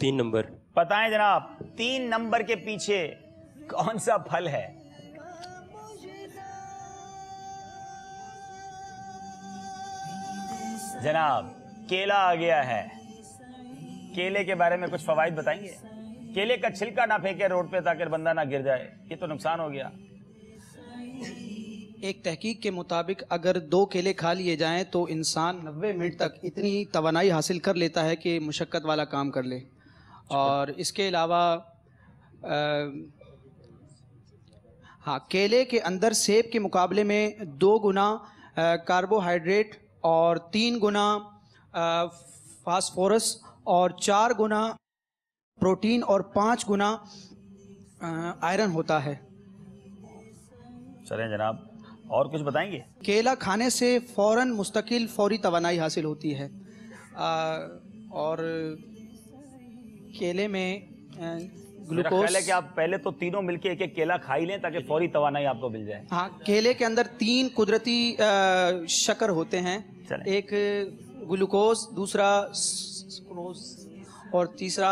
तीन नंबर पता है जनाब तीन नंबर के पीछे कौन सा फल है जनाब केला आ गया है केले के बारे में कुछ फवाद बताएंगे केले का छिलका ना फेंके रोड पे ताकि बंदा ना गिर जाए ये तो नुकसान हो गया एक तहकीक के मुताबिक अगर दो केले खा लिए जाएं तो इंसान नब्बे मिनट तक इतनी तवनाई हासिल कर लेता है कि मुशक्क़त वाला काम कर ले और इसके अलावा हाँ केले के अंदर सेब के मुकाबले में दो गुना कार्बोहाइड्रेट और तीन गुना फास्फोरस और चार गुना प्रोटीन और पाँच गुना आयरन होता है चलें जनाब और कुछ बताएंगे केला खाने से फ़ौर मुस्तकिल फौरी तोानाई हासिल होती है आ, और केले में ग्लूकोज कि आप पहले तो तीनों मिलके एक एक केला खाई ही लें ताकि फौरी तो आपको मिल जाए हाँ केले के अंदर तीन कुदरती शकर होते हैं एक ग्लूकोज दूसरा और तीसरा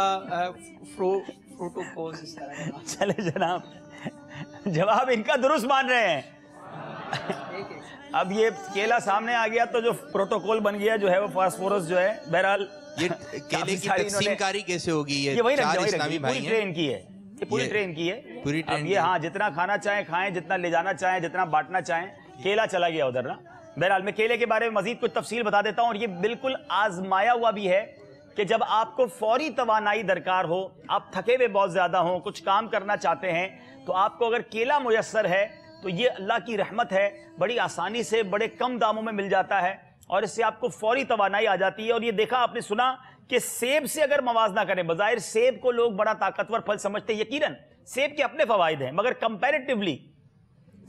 फ्रोटोकोज चले जनाब जवाब इनका दुरुस्त मान रहे हैं अब ये केला सामने आ गया तो जो प्रोटोकॉल बन गया जो है वो फास्फोरस जो है बहरहाल ये केले की तकसीमकारी कैसे होगी ये, ये वही चार इस्लामी भाई पूरी ट्रेन की है ये पूरी ट्रेन की है पूरी ट्रेन ये हाँ जितना खाना चाहे खाएं जितना ले जाना चाहे जितना बांटना चाहें केला चला गया उधर ना बहरहाल मैं केले के बारे में मजीद कुछ तफसील बता देता हूँ और ये बिल्कुल आजमाया हुआ भी है कि जब आपको फौरी तोानाई दरकार हो आप थके हुए बहुत ज़्यादा हो कुछ काम करना चाहते हैं तो आपको अगर केला मैसर है तो ये अल्लाह की रहमत है बड़ी आसानी से बड़े कम दामों में मिल जाता है और इससे आपको फौरी तोानाई आ जाती है और ये देखा आपने सुना कि सेब से अगर मवाजना करें बज़ाहिर सेब को लोग बड़ा ताकतवर फल समझते हैं सेब के अपने फवायद हैं मगर कंपेरेटिवली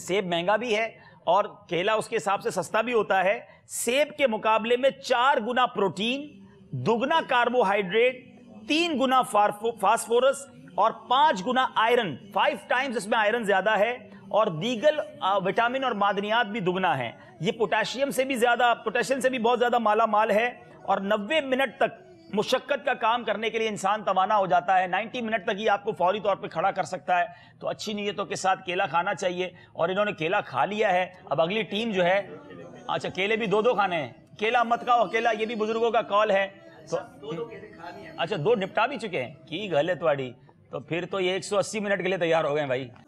सेब महंगा भी है और केला उसके हिसाब से सस्ता भी होता है सेब के मुकाबले में चार गुना प्रोटीन दुगना कार्बोहाइड्रेट तीन गुना फास्फोरस और पांच गुना आयरन फाइव टाइम्स इसमें आयरन ज्यादा है और दीगल विटामिन और मादनियात भी दुगना है ये पोटाशियम से भी ज़्यादा पोटेशियम से भी बहुत ज़्यादा माला माल है और 90 मिनट तक मुशक्क़त का काम करने के लिए इंसान तवाना हो जाता है 90 मिनट तक ही आपको फौरी तौर पे खड़ा कर सकता है तो अच्छी नीयतों के साथ केला खाना चाहिए और इन्होंने केला खा लिया है अब अगली टीम जो है अच्छा केले भी दो दो खाने हैं केला मत खाओ केला ये भी बुजुर्गों का कॉल है तो अच्छा, दो दो अच्छा दो निपटा भी चुके हैं की गलत तो फिर तो ये 180 मिनट के लिए तैयार हो गए भाई